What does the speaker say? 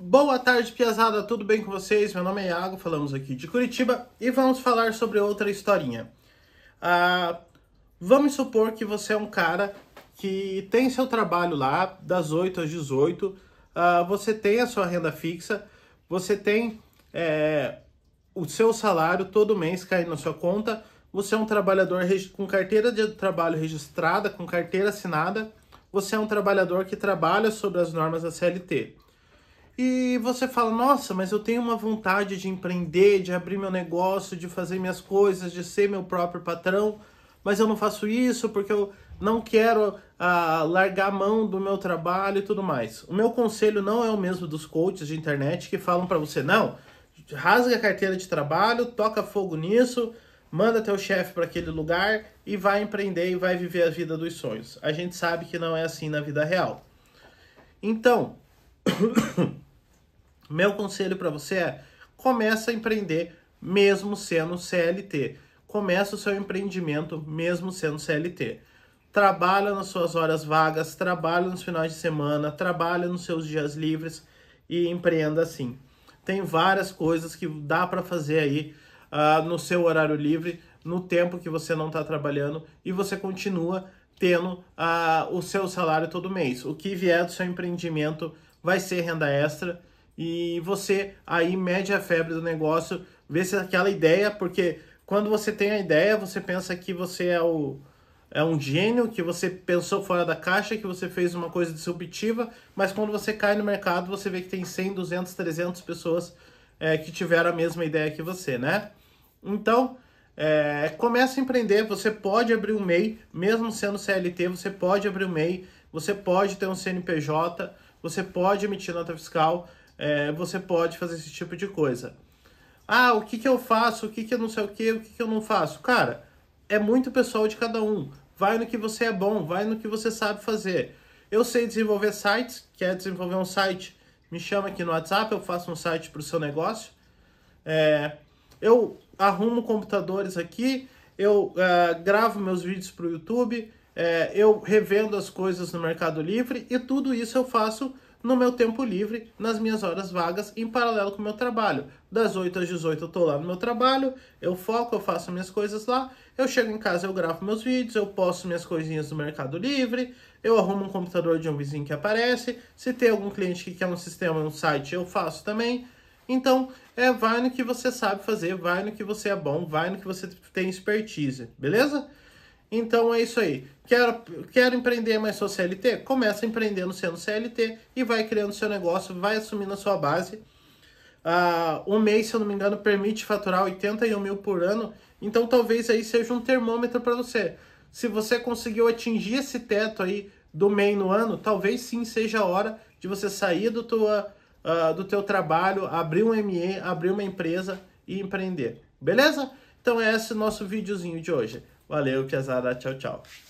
Boa tarde, Piazada, tudo bem com vocês? Meu nome é Iago, falamos aqui de Curitiba e vamos falar sobre outra historinha. Ah, vamos supor que você é um cara que tem seu trabalho lá das 8 às 18, ah, você tem a sua renda fixa, você tem é, o seu salário todo mês caindo na sua conta, você é um trabalhador com carteira de trabalho registrada, com carteira assinada, você é um trabalhador que trabalha sobre as normas da CLT. E você fala, nossa, mas eu tenho uma vontade de empreender, de abrir meu negócio, de fazer minhas coisas, de ser meu próprio patrão, mas eu não faço isso porque eu não quero ah, largar a mão do meu trabalho e tudo mais. O meu conselho não é o mesmo dos coaches de internet que falam para você, não, rasga a carteira de trabalho, toca fogo nisso, manda teu chefe para aquele lugar e vai empreender e vai viver a vida dos sonhos. A gente sabe que não é assim na vida real. Então, Meu conselho para você é: começa a empreender mesmo sendo CLT. Começa o seu empreendimento mesmo sendo CLT. Trabalha nas suas horas vagas, trabalha nos finais de semana, trabalha nos seus dias livres e empreenda assim. Tem várias coisas que dá para fazer aí uh, no seu horário livre, no tempo que você não está trabalhando e você continua tendo uh, o seu salário todo mês. O que vier do seu empreendimento vai ser renda extra e você aí mede a febre do negócio, vê se é aquela ideia, porque quando você tem a ideia, você pensa que você é o é um gênio, que você pensou fora da caixa, que você fez uma coisa disruptiva, mas quando você cai no mercado, você vê que tem 100, 200, 300 pessoas é, que tiveram a mesma ideia que você, né? Então, é, começa a empreender, você pode abrir um MEI, mesmo sendo CLT, você pode abrir um MEI, você pode ter um CNPJ, você pode emitir nota fiscal, é, você pode fazer esse tipo de coisa. Ah, o que, que eu faço, o que, que eu não sei o que, o que, que eu não faço. Cara, é muito pessoal de cada um. Vai no que você é bom, vai no que você sabe fazer. Eu sei desenvolver sites, quer desenvolver um site, me chama aqui no WhatsApp, eu faço um site para o seu negócio. É, eu arrumo computadores aqui, eu uh, gravo meus vídeos para o YouTube, é, eu revendo as coisas no Mercado Livre e tudo isso eu faço no meu tempo livre, nas minhas horas vagas, em paralelo com o meu trabalho. Das 8 às 18 eu tô lá no meu trabalho, eu foco, eu faço minhas coisas lá, eu chego em casa, eu gravo meus vídeos, eu posto minhas coisinhas no Mercado Livre, eu arrumo um computador de um vizinho que aparece, se tem algum cliente que quer um sistema, um site, eu faço também. Então, é, vai no que você sabe fazer, vai no que você é bom, vai no que você tem expertise, beleza? Então é isso aí. Quero, quero empreender, mas sou CLT? Começa empreendendo sendo CLT e vai criando seu negócio, vai assumindo a sua base. Uh, um mês, se eu não me engano, permite faturar 81 mil por ano. Então talvez aí seja um termômetro para você. Se você conseguiu atingir esse teto aí do MEI no ano, talvez sim seja a hora de você sair do, tua, uh, do teu trabalho, abrir um ME, abrir uma empresa e empreender. Beleza? Então é esse o nosso videozinho de hoje. Valeu, Piazada. Tchau, tchau.